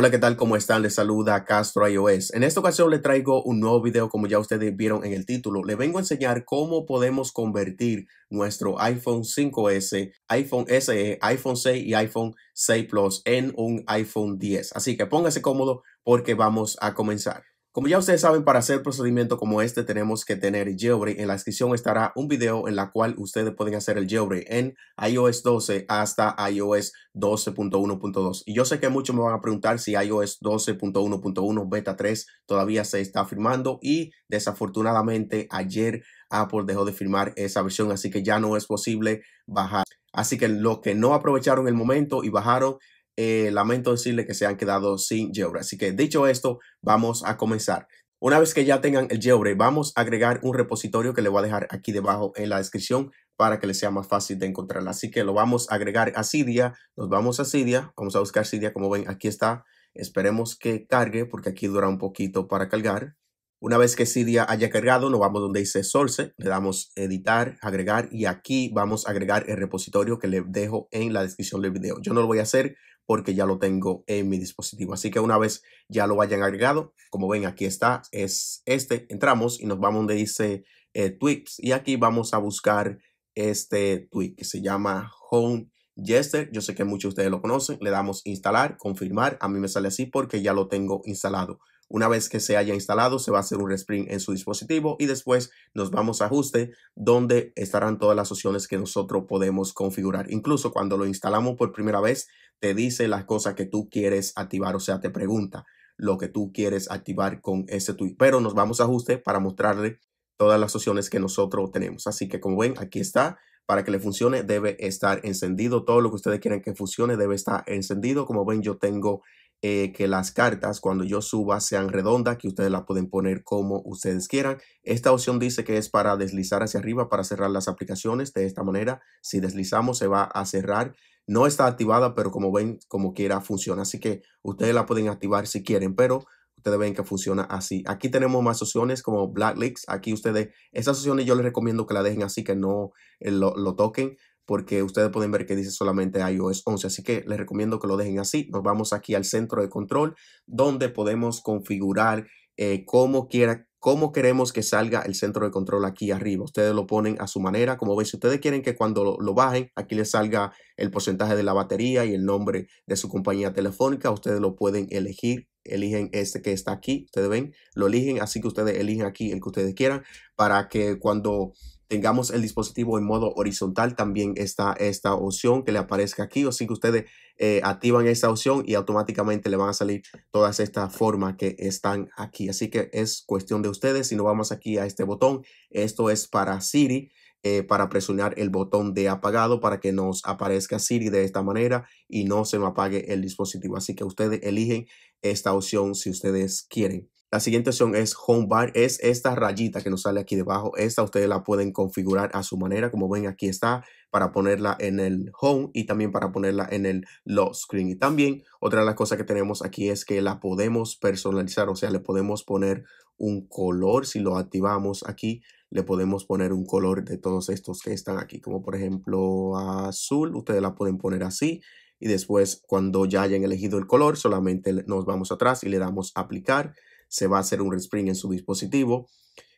Hola, ¿qué tal? ¿Cómo están? Les saluda Castro iOS. En esta ocasión le traigo un nuevo video, como ya ustedes vieron en el título. Le vengo a enseñar cómo podemos convertir nuestro iPhone 5S, iPhone SE, iPhone 6 y iPhone 6 Plus en un iPhone 10. Así que póngase cómodo porque vamos a comenzar. Como ya ustedes saben, para hacer procedimiento como este tenemos que tener jailbreak. En la descripción estará un video en la cual ustedes pueden hacer el jailbreak en iOS 12 hasta iOS 12.1.2. Y yo sé que muchos me van a preguntar si iOS 12.1.1 beta 3 todavía se está firmando y desafortunadamente ayer Apple dejó de firmar esa versión, así que ya no es posible bajar. Así que los que no aprovecharon el momento y bajaron eh, lamento decirle que se han quedado sin jailbreak. Así que dicho esto, vamos a comenzar. Una vez que ya tengan el jailbreak, vamos a agregar un repositorio que le voy a dejar aquí debajo en la descripción para que le sea más fácil de encontrar Así que lo vamos a agregar a Cydia. Nos vamos a Cydia. Vamos a buscar Cydia. Como ven, aquí está. Esperemos que cargue porque aquí dura un poquito para cargar. Una vez que Cydia haya cargado, nos vamos donde dice Source, le damos editar, agregar y aquí vamos a agregar el repositorio que le dejo en la descripción del video. Yo no lo voy a hacer porque ya lo tengo en mi dispositivo. Así que una vez ya lo hayan agregado, como ven aquí está, es este. Entramos y nos vamos donde dice eh, y aquí vamos a buscar este tweak que se llama Home Jester. Yo sé que muchos de ustedes lo conocen. Le damos instalar, confirmar. A mí me sale así porque ya lo tengo instalado. Una vez que se haya instalado, se va a hacer un respring en su dispositivo y después nos vamos a ajuste donde estarán todas las opciones que nosotros podemos configurar. Incluso cuando lo instalamos por primera vez, te dice las cosas que tú quieres activar, o sea, te pregunta lo que tú quieres activar con ese tweet. Pero nos vamos a ajuste para mostrarle todas las opciones que nosotros tenemos. Así que como ven, aquí está. Para que le funcione debe estar encendido. Todo lo que ustedes quieran que funcione debe estar encendido. Como ven, yo tengo eh, que las cartas cuando yo suba sean redondas, que ustedes la pueden poner como ustedes quieran. Esta opción dice que es para deslizar hacia arriba, para cerrar las aplicaciones. De esta manera, si deslizamos, se va a cerrar. No está activada, pero como ven, como quiera, funciona. Así que ustedes la pueden activar si quieren, pero ustedes ven que funciona así. Aquí tenemos más opciones como Black Leaks. Aquí ustedes, esas opciones yo les recomiendo que la dejen así, que no eh, lo, lo, toquen porque ustedes pueden ver que dice solamente iOS 11, así que les recomiendo que lo dejen así. Nos vamos aquí al centro de control donde podemos configurar eh, quiera, cómo queremos que salga el centro de control aquí arriba. Ustedes lo ponen a su manera. Como ven, si ustedes quieren que cuando lo bajen, aquí les salga el porcentaje de la batería y el nombre de su compañía telefónica, ustedes lo pueden elegir eligen este que está aquí, ustedes ven, lo eligen, así que ustedes eligen aquí el que ustedes quieran para que cuando tengamos el dispositivo en modo horizontal, también está esta opción que le aparezca aquí. O si que ustedes eh, activan esta opción y automáticamente le van a salir todas estas formas que están aquí. Así que es cuestión de ustedes. Si no vamos aquí a este botón, esto es para Siri. Eh, para presionar el botón de apagado para que nos aparezca Siri de esta manera y no se me apague el dispositivo. Así que ustedes eligen esta opción si ustedes quieren. La siguiente opción es Home Bar, es esta rayita que nos sale aquí debajo. Esta ustedes la pueden configurar a su manera, como ven aquí está, para ponerla en el Home y también para ponerla en el Lock Screen. Y también otra de las cosas que tenemos aquí es que la podemos personalizar, o sea, le podemos poner un color. Si lo activamos aquí, le podemos poner un color de todos estos que están aquí, como por ejemplo azul, ustedes la pueden poner así y después cuando ya hayan elegido el color solamente nos vamos atrás y le damos aplicar se va a hacer un respring en su dispositivo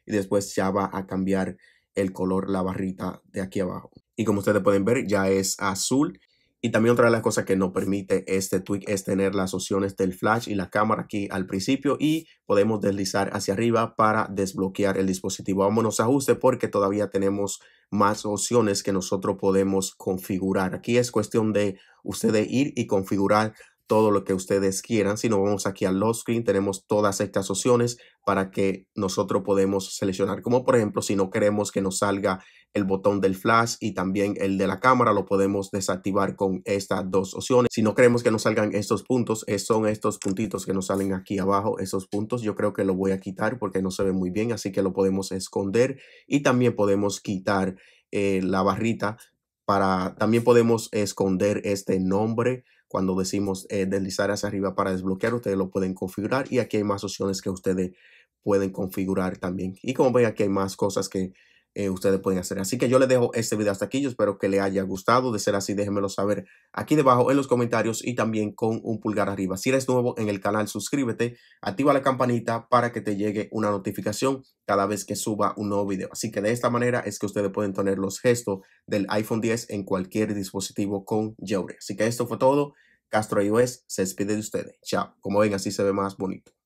y después ya va a cambiar el color, la barrita de aquí abajo. Y como ustedes pueden ver, ya es azul. Y también otra de las cosas que no permite este tweak es tener las opciones del flash y la cámara aquí al principio y podemos deslizar hacia arriba para desbloquear el dispositivo. Vámonos a ajuste porque todavía tenemos más opciones que nosotros podemos configurar. Aquí es cuestión de ustedes ir y configurar todo lo que ustedes quieran. Si nos vamos aquí al lock screen, tenemos todas estas opciones para que nosotros podemos seleccionar. Como por ejemplo, si no queremos que nos salga el botón del flash y también el de la cámara, lo podemos desactivar con estas dos opciones. Si no queremos que nos salgan estos puntos, son estos puntitos que nos salen aquí abajo, esos puntos. Yo creo que lo voy a quitar porque no se ve muy bien, así que lo podemos esconder y también podemos quitar eh, la barrita para, también podemos esconder este nombre cuando decimos eh, deslizar hacia arriba para desbloquear, ustedes lo pueden configurar y aquí hay más opciones que ustedes pueden configurar también. Y como ven, aquí hay más cosas que eh, ustedes pueden hacer. Así que yo les dejo este video hasta aquí. Yo espero que le haya gustado. De ser así, déjenmelo saber aquí debajo en los comentarios y también con un pulgar arriba. Si eres nuevo en el canal, suscríbete, activa la campanita para que te llegue una notificación cada vez que suba un nuevo video. Así que de esta manera es que ustedes pueden tener los gestos del iPhone 10 en cualquier dispositivo con Yore. Así que esto fue todo. Castro iOS se despide de ustedes. Chao. Como ven, así se ve más bonito.